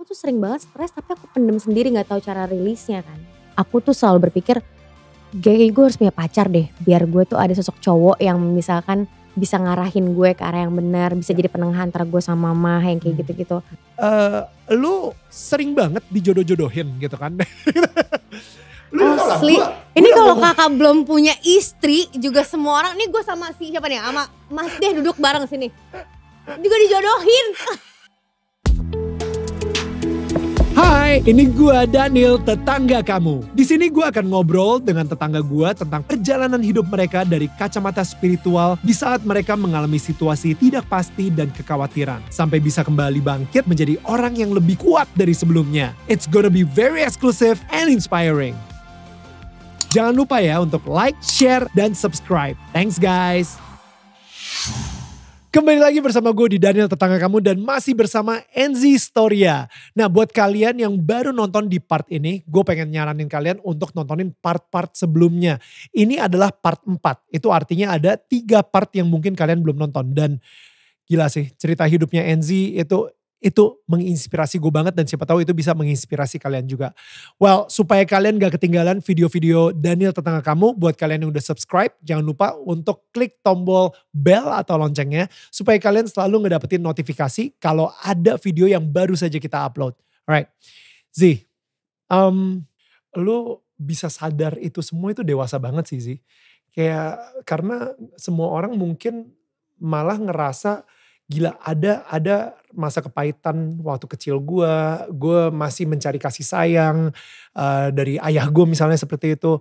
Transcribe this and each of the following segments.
aku tuh sering banget stres tapi aku pendem sendiri nggak tahu cara rilisnya kan. Aku tuh selalu berpikir gay gue harus punya pacar deh biar gue tuh ada sosok cowok yang misalkan bisa ngarahin gue ke arah yang benar, bisa ya. jadi penengah antara gue sama mama yang kayak hmm. gitu-gitu. Uh, lu sering banget dijodoh-jodohin gitu kan? lu Asli. Gua, ini kalau kakak belum punya istri juga semua orang ini gue sama si siapa nih sama Mas deh duduk bareng sini. Juga dijodohin. Hai, ini gua Daniel, tetangga kamu. Di sini gua akan ngobrol dengan tetangga gua tentang perjalanan hidup mereka dari kacamata spiritual di saat mereka mengalami situasi tidak pasti dan kekhawatiran sampai bisa kembali bangkit menjadi orang yang lebih kuat dari sebelumnya. It's gonna be very exclusive and inspiring. Jangan lupa ya untuk like, share, dan subscribe. Thanks guys. Kembali lagi bersama gue di Daniel Tetangga Kamu dan masih bersama Enzi Storia. Nah buat kalian yang baru nonton di part ini, gue pengen nyaranin kalian untuk nontonin part-part sebelumnya. Ini adalah part 4, itu artinya ada tiga part yang mungkin kalian belum nonton. Dan gila sih cerita hidupnya Enzi itu itu menginspirasi gue banget dan siapa tahu itu bisa menginspirasi kalian juga. Well, supaya kalian gak ketinggalan video-video Daniel tetangga kamu, buat kalian yang udah subscribe, jangan lupa untuk klik tombol bell atau loncengnya, supaya kalian selalu ngedapetin notifikasi kalau ada video yang baru saja kita upload. Alright, Z, um, lu bisa sadar itu semua itu dewasa banget sih Z. Kayak karena semua orang mungkin malah ngerasa gila ada ada masa kepahitan waktu kecil gue, gue masih mencari kasih sayang uh, dari ayah gue misalnya seperti itu.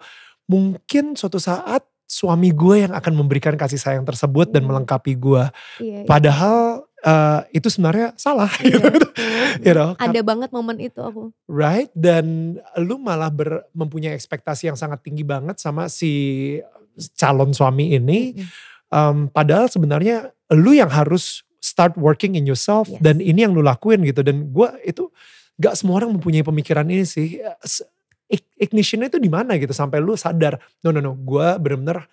Mungkin suatu saat suami gue yang akan memberikan kasih sayang tersebut dan hmm. melengkapi gue. Iya, iya. Padahal uh, itu sebenarnya salah. Iya. Gitu. you know, Ada banget momen itu aku. Right dan lu malah ber, mempunyai ekspektasi yang sangat tinggi banget sama si calon suami ini. um, padahal sebenarnya lu yang harus start working in yourself yes. dan ini yang lu lakuin gitu dan gue itu gak semua orang mempunyai pemikiran ini sih ignitionnya itu di mana gitu sampai lu sadar no no no gue bener-bener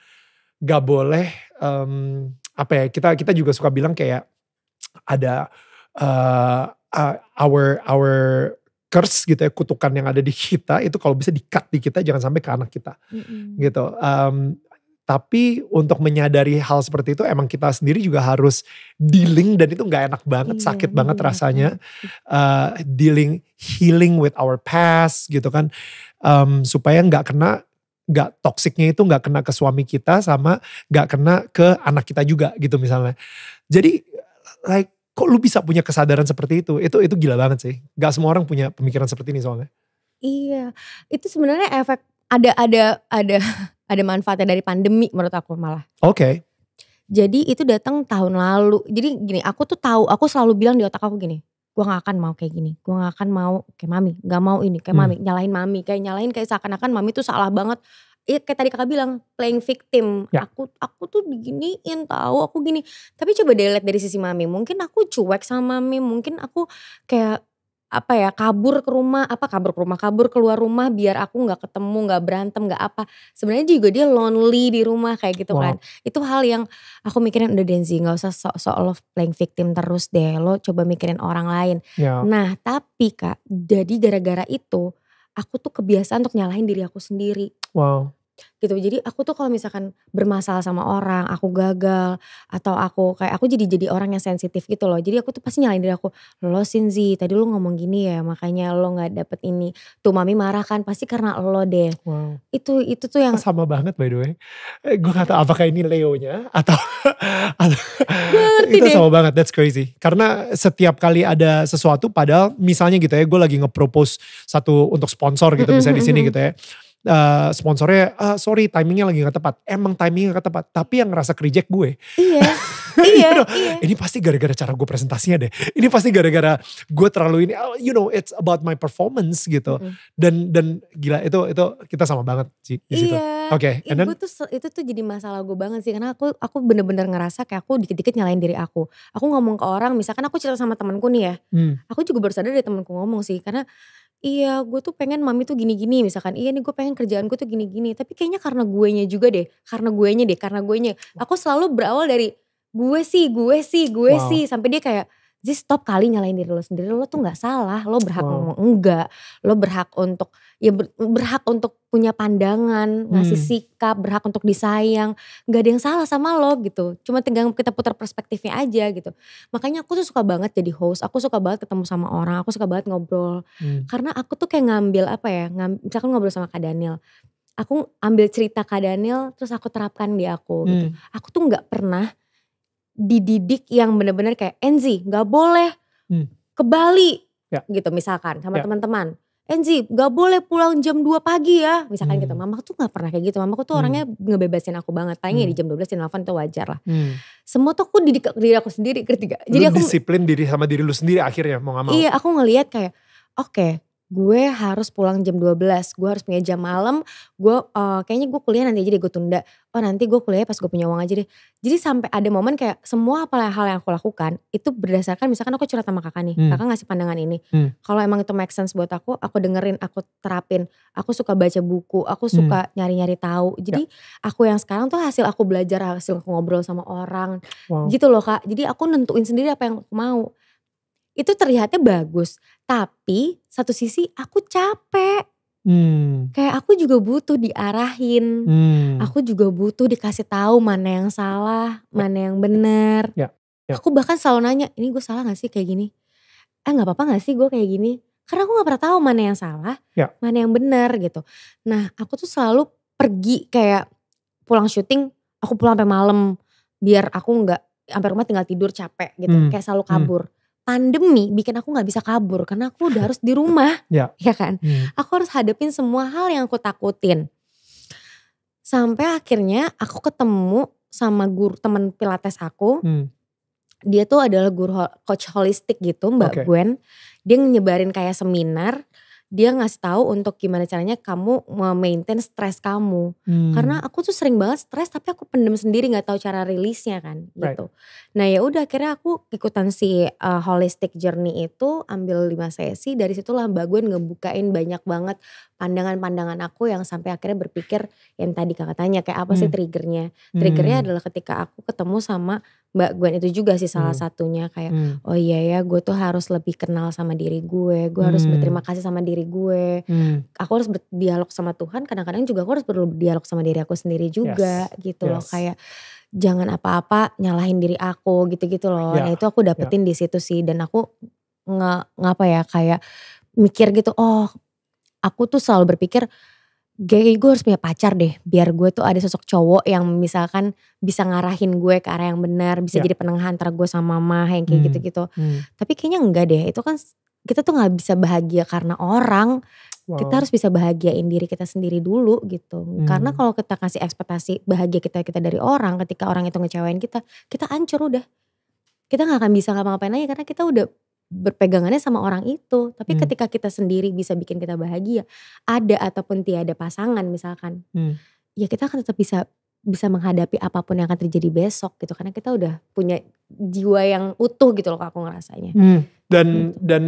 gak boleh um, apa ya kita kita juga suka bilang kayak ada eh, our our curse gitu ya kutukan yang ada di kita itu kalau bisa dikat di kita jangan sampai ke anak kita mm -hmm. gitu um, tapi untuk menyadari hal seperti itu emang kita sendiri juga harus dealing dan itu nggak enak banget, yeah, sakit yeah, banget rasanya. Uh, dealing, healing with our past gitu kan. Um, supaya nggak kena, nggak toksiknya itu nggak kena ke suami kita sama nggak kena ke anak kita juga gitu misalnya. Jadi like kok lu bisa punya kesadaran seperti itu? Itu itu gila banget sih. Gak semua orang punya pemikiran seperti ini soalnya. Iya, itu sebenarnya efek ada ada ada ada manfaatnya dari pandemi menurut aku malah. Oke. Okay. Jadi itu datang tahun lalu. Jadi gini, aku tuh tahu, aku selalu bilang di otak aku gini, gua gak akan mau kayak gini, gua gak akan mau kayak mami, gak mau ini kayak hmm. mami, nyalahin mami, kayak nyalahin kayak seakan-akan mami tuh salah banget. Iya kayak tadi kakak bilang playing victim. Ya. Aku aku tuh diginiin tahu aku gini. Tapi coba dilihat dari sisi mami, mungkin aku cuek sama mami, mungkin aku kayak apa ya kabur ke rumah apa kabur ke rumah kabur keluar rumah biar aku nggak ketemu nggak berantem nggak apa sebenarnya juga dia lonely di rumah kayak gitu kan. wow. kan itu hal yang aku mikirin udah Denzi nggak usah sok sok love playing victim terus deh lo coba mikirin orang lain yeah. nah tapi kak jadi gara-gara itu aku tuh kebiasaan untuk nyalahin diri aku sendiri wow gitu jadi aku tuh kalau misalkan bermasalah sama orang aku gagal atau aku kayak aku jadi jadi orang yang sensitif gitu loh jadi aku tuh pasti nyalain diri aku lo Sinzi tadi lo ngomong gini ya makanya lo nggak dapet ini tuh mami marah kan pasti karena lo deh wow. itu itu tuh yang sama banget by the way eh, gue kata apakah ini Leo nya atau, atau itu sama banget that's crazy karena setiap kali ada sesuatu padahal misalnya gitu ya gue lagi ngepropose satu untuk sponsor gitu misalnya di sini gitu ya uh, sponsornya ah, sorry timingnya lagi gak tepat. Emang timingnya gak tepat. Tapi yang ngerasa kerijek gue. Iya. iya, you know, iya. Ini pasti gara-gara cara gue presentasinya deh. Ini pasti gara-gara gue terlalu ini. Oh, you know it's about my performance gitu. Mm. Dan dan gila itu itu kita sama banget sih di iya. situ. Oke. Okay, iya, and tuh itu tuh jadi masalah gue banget sih karena aku aku bener-bener ngerasa kayak aku dikit-dikit nyalain diri aku. Aku ngomong ke orang misalkan aku cerita sama temanku nih ya. Mm. Aku juga baru sadar dari temanku ngomong sih karena iya gue tuh pengen mami tuh gini-gini misalkan iya nih gue pengen kerjaan gue tuh gini-gini tapi kayaknya karena gue nya juga deh karena gue nya deh karena gue nya. aku selalu berawal dari gue sih gue sih gue wow. sih sampai dia kayak jadi stop kali nyalain diri lo sendiri lo tuh gak salah lo berhak wow. ngomong enggak lo berhak untuk ya berhak untuk punya pandangan ngasih hmm. sikap berhak untuk disayang gak ada yang salah sama lo gitu cuma tinggal kita putar perspektifnya aja gitu makanya aku tuh suka banget jadi host aku suka banget ketemu sama orang aku suka banget ngobrol hmm. karena aku tuh kayak ngambil apa ya ngambil, misalkan ngobrol sama kak Daniel aku ambil cerita kak Daniel terus aku terapkan di aku gitu. hmm. gitu aku tuh gak pernah dididik yang benar-benar kayak Enzi nggak boleh hmm. ke Bali ya. gitu misalkan sama ya. teman-teman. Enzi nggak boleh pulang jam 2 pagi ya. Misalkan gitu. hmm. gitu, mama tuh nggak pernah kayak gitu. Mama tuh hmm. orangnya ngebebasin aku banget. tanya hmm. di jam 12 belas itu wajar lah. Hmm. Semua tuh aku didik diri aku sendiri ketiga Jadi aku disiplin diri sama diri lu sendiri akhirnya mau gak mau. Iya aku ngelihat kayak oke okay, gue harus pulang jam 12, gue harus punya jam malam, gue uh, kayaknya gue kuliah nanti aja deh gue tunda, oh nanti gue kuliah pas gue punya uang aja deh. Jadi sampai ada momen kayak semua apa hal yang aku lakukan itu berdasarkan misalkan aku curhat sama kakak nih, hmm. kakak ngasih pandangan ini. Hmm. Kalau emang itu make sense buat aku, aku dengerin, aku terapin, aku suka baca buku, aku hmm. suka hmm. nyari-nyari tahu. Jadi ya. aku yang sekarang tuh hasil aku belajar, hasil aku ngobrol sama orang, wow. gitu loh kak. Jadi aku nentuin sendiri apa yang aku mau itu terlihatnya bagus tapi satu sisi aku capek Hmm. Kayak aku juga butuh diarahin, hmm. aku juga butuh dikasih tahu mana yang salah, ya. mana yang benar. Ya, ya. Aku bahkan selalu nanya, ini gue salah gak sih kayak gini? Eh nggak apa-apa gak sih gue kayak gini? Karena aku gak pernah tahu mana yang salah, ya. mana yang benar gitu. Nah aku tuh selalu pergi kayak pulang syuting, aku pulang sampai malam biar aku nggak sampai rumah tinggal tidur capek gitu, hmm. kayak selalu hmm. kabur. Hmm pandemi bikin aku nggak bisa kabur karena aku udah harus di rumah, ya, ya kan? Hmm. Aku harus hadapin semua hal yang aku takutin. Sampai akhirnya aku ketemu sama guru teman pilates aku. Hmm. Dia tuh adalah guru coach holistik gitu, Mbak okay. Gwen. Dia nyebarin kayak seminar dia ngasih tahu untuk gimana caranya kamu maintain stres kamu. Hmm. Karena aku tuh sering banget stres tapi aku pendem sendiri nggak tahu cara rilisnya kan gitu. Nah ya udah akhirnya aku ikutan si uh, holistic journey itu ambil lima sesi dari situlah Mbak gue ngebukain banyak banget pandangan-pandangan aku yang sampai akhirnya berpikir yang tadi kakak tanya kayak apa hmm. sih triggernya. Triggernya hmm. adalah ketika aku ketemu sama Mbak Gwen itu juga sih salah hmm. satunya kayak hmm. oh iya ya gue tuh harus lebih kenal sama diri gue gue hmm. harus berterima kasih sama diri gue hmm. aku harus berdialog sama Tuhan kadang-kadang juga aku harus perlu berdialog sama diri aku sendiri juga yes. gitu yes. loh kayak jangan apa-apa nyalahin diri aku gitu-gitu loh yeah. nah itu aku ya. dapetin yeah. di situ sih dan aku nggak ngapa ya kayak mikir gitu oh aku tuh selalu berpikir kayak gue harus punya pacar deh biar gue tuh ada sosok cowok yang misalkan bisa ngarahin gue ke arah yang benar bisa yeah. jadi penengah antara gue sama mama yang kayak gitu gitu-gitu hmm. tapi kayaknya enggak deh itu kan kita tuh nggak bisa bahagia karena orang wow. kita harus bisa bahagiain diri kita sendiri dulu gitu hmm. karena kalau kita kasih ekspektasi bahagia kita kita dari orang ketika orang itu ngecewain kita kita ancur udah kita nggak akan bisa ngapa-ngapain lagi karena kita udah berpegangannya sama orang itu. Tapi hmm. ketika kita sendiri bisa bikin kita bahagia, ada ataupun tiada pasangan misalkan, hmm. ya kita akan tetap bisa bisa menghadapi apapun yang akan terjadi besok gitu karena kita udah punya jiwa yang utuh gitu loh aku ngerasanya. Hmm. Dan gitu. dan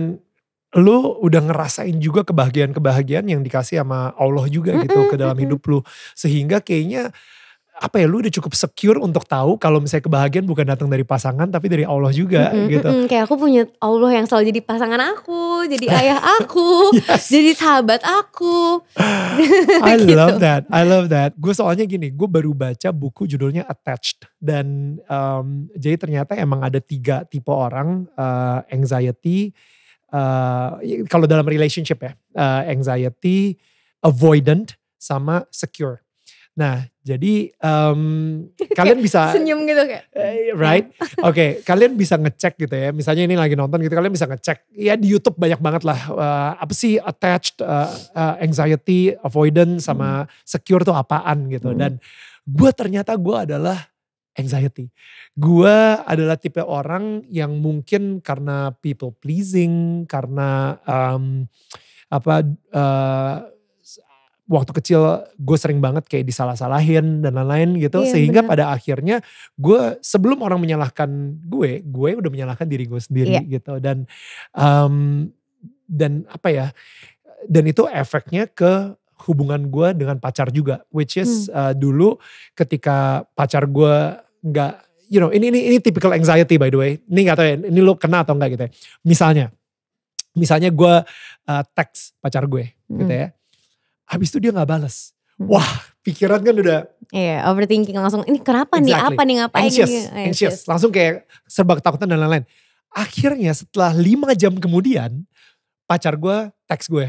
lu udah ngerasain juga kebahagiaan-kebahagiaan yang dikasih sama Allah juga gitu ke dalam hidup lu sehingga kayaknya apa ya lu udah cukup secure untuk tahu kalau misalnya kebahagiaan bukan datang dari pasangan tapi dari Allah juga mm-hmm, gitu. Mm-hmm. Kayak aku punya Allah yang selalu jadi pasangan aku, jadi ayah aku, yes. jadi sahabat aku. I gitu. love that. I love that. Gue soalnya gini, gue baru baca buku judulnya Attached dan um, jadi ternyata emang ada tiga tipe orang uh, anxiety uh, kalau dalam relationship ya, uh, anxiety, avoidant sama secure Nah, jadi um, kalian bisa senyum gitu kayak eh, right? Oke, okay, kalian bisa ngecek gitu ya. Misalnya ini lagi nonton gitu, kalian bisa ngecek. Ya di YouTube banyak banget lah uh, apa sih attached uh, uh, anxiety, avoidance sama hmm. secure tuh apaan gitu. Hmm. Dan gue ternyata gue adalah anxiety. Gue adalah tipe orang yang mungkin karena people pleasing, karena um, apa uh, waktu kecil gue sering banget kayak disalah-salahin dan lain-lain gitu iya, sehingga bener. pada akhirnya gue sebelum orang menyalahkan gue gue udah menyalahkan diri gue sendiri iya. gitu dan um, dan apa ya dan itu efeknya ke hubungan gue dengan pacar juga which is hmm. uh, dulu ketika pacar gue nggak you know ini ini ini typical anxiety by the way ini nggak tahu ya ini lo kena atau enggak gitu ya misalnya misalnya gue uh, teks pacar gue gitu hmm. gitu ya Habis itu dia nggak balas. Hmm. Wah, pikiran kan udah Iya, yeah, overthinking langsung. Ini kenapa exactly. nih? Apa nih ngapain? Anxious, ini? Iya, anxious. Langsung kayak serba ketakutan dan lain-lain. Akhirnya setelah lima jam kemudian, pacar gue teks gue.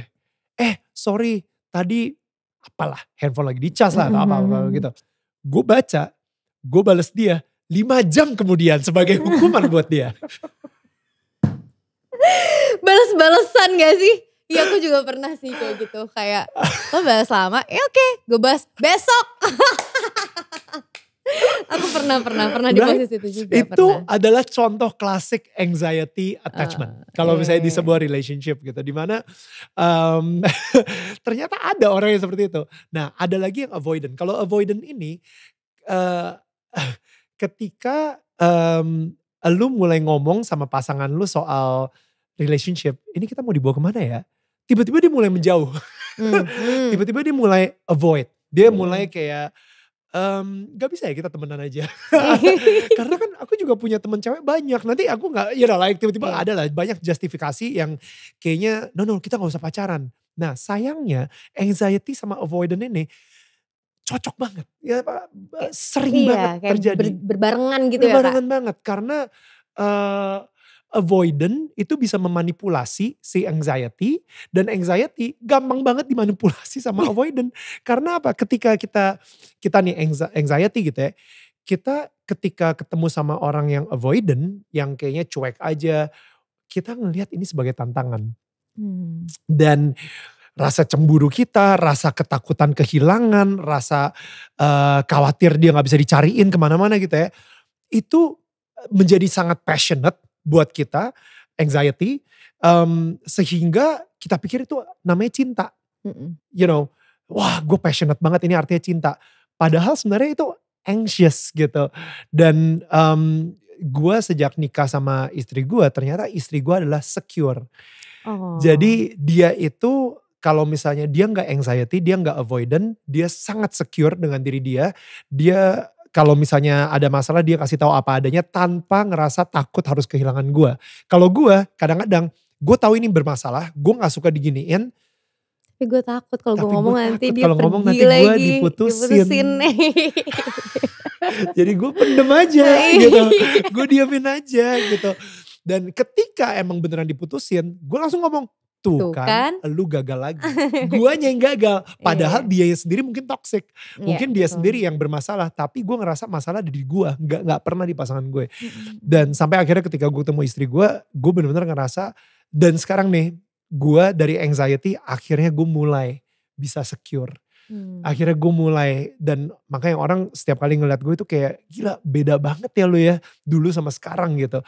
Eh, sorry, tadi apalah, handphone lagi dicas lah atau apa-apa mm -hmm. gitu. Gue baca, gue bales dia lima jam kemudian sebagai hukuman buat dia. balas balasan gak sih? Iya aku juga pernah sih kayak gitu. Kayak lo bahas lama, ya oke okay, gue bahas besok. aku pernah pernah pernah di nah, posisi itu juga. Itu pernah. adalah contoh klasik anxiety attachment. Uh, kalau yeah. misalnya di iya. sebuah relationship gitu, dimana um, ternyata ada orang yang seperti itu. Nah, ada lagi yang avoidant. Kalau avoidant ini uh, ketika um, lu mulai ngomong sama pasangan lu soal relationship, ini kita mau dibawa kemana ya? tiba-tiba dia mulai menjauh. Tiba-tiba hmm, hmm. dia mulai avoid. Dia hmm. mulai kayak um, gak bisa ya kita temenan aja. Karena kan aku juga punya temen cewek banyak. Nanti aku gak, ya udah like tiba-tiba hmm. ada lah banyak justifikasi yang kayaknya no no kita gak usah pacaran. Nah sayangnya anxiety sama avoidance ini cocok banget. Ya sering iya, banget terjadi. berbarengan gitu berbarengan ya pak. Berbarengan banget karena... Uh, avoidant itu bisa memanipulasi si anxiety dan anxiety gampang banget dimanipulasi sama avoidant karena apa ketika kita kita nih anxiety gitu ya kita ketika ketemu sama orang yang avoidant yang kayaknya cuek aja kita ngelihat ini sebagai tantangan hmm. dan rasa cemburu kita, rasa ketakutan kehilangan, rasa uh, khawatir dia nggak bisa dicariin kemana-mana gitu ya, itu menjadi sangat passionate buat kita anxiety um, sehingga kita pikir itu namanya cinta you know wah gue passionate banget ini artinya cinta padahal sebenarnya itu anxious gitu dan um, mmm, gue sejak nikah sama istri gue ternyata istri gue adalah secure oh. jadi dia itu kalau misalnya dia nggak anxiety, dia nggak avoidant, dia sangat secure dengan diri dia, dia kalau misalnya ada masalah dia kasih tahu apa adanya tanpa ngerasa takut harus kehilangan gue. Kalau gue kadang-kadang gue tahu ini bermasalah, gue nggak suka diginiin. Tapi gue takut kalau gue ngomong, nanti dia kalau ngomong nanti gue diputusin. diputusin Jadi gue pendem aja nah, iya. gitu, gue diamin aja gitu. Dan ketika emang beneran diputusin, gue langsung ngomong, Tuh, Tuh kan, kan, lu gagal lagi. Guanya yang gagal. Padahal yeah. dia sendiri mungkin toxic. Iya, mungkin yeah, dia betul. sendiri yang bermasalah. Tapi gue ngerasa masalah ada di gue. Gak, gak pernah di pasangan gue. Dan sampai akhirnya ketika gue ketemu istri gue. Gue bener-bener ngerasa. Dan sekarang nih. Gue dari anxiety akhirnya gue mulai bisa secure Hmm. Akhirnya gue mulai dan makanya orang setiap kali ngeliat gue itu kayak gila beda banget ya lu ya dulu sama sekarang gitu.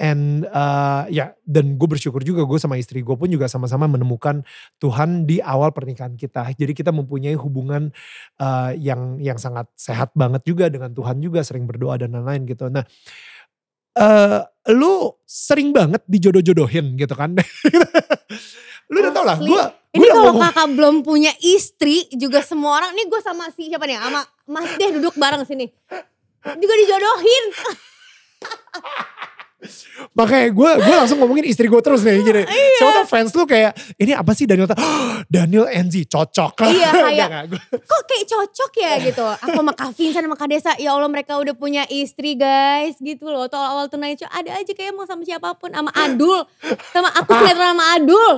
And uh, ya yeah, dan gue bersyukur juga gue sama istri gue pun juga sama-sama menemukan Tuhan di awal pernikahan kita. Jadi kita mempunyai hubungan uh, yang yang sangat sehat banget juga dengan Tuhan juga sering berdoa dan lain-lain gitu. Nah uh, lu sering banget dijodoh-jodohin gitu kan. Lu udah oh, tau lah, gue ini kalau kakak belum punya istri juga semua orang, ini gue sama si siapa nih, sama Mas Deh duduk bareng sini. Juga dijodohin. Makanya gue gue langsung ngomongin istri gue terus nih gini. Iya. Siapa tau fans lu kayak ini apa sih Daniel? Oh, Daniel Enzi cocok. Iya kayak kok kayak cocok ya gitu. Aku sama Vincent sama Kak Desa ya Allah mereka udah punya istri guys gitu loh. Atau awal tunai itu ada aja kayak mau sama siapapun sama Adul sama aku sinetron sama Adul.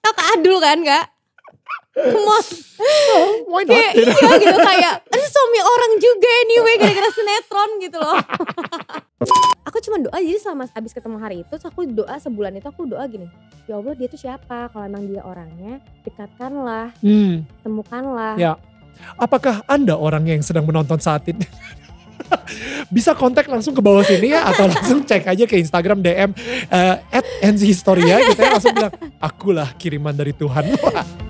tau ke Adul kan kak? Kemot. Oh, Kayak, iya gitu kayak, ada eh, suami orang juga anyway gara-gara sinetron gitu loh. aku cuma doa jadi selama abis ketemu hari itu aku doa sebulan itu aku doa gini ya Allah dia tuh siapa kalau emang dia orangnya dekatkanlah hmm. temukanlah ya apakah anda orang yang sedang menonton saat ini bisa kontak langsung ke bawah sini ya atau langsung cek aja ke Instagram DM uh, eh, at NZ Historia gitu ya langsung bilang akulah kiriman dari Tuhan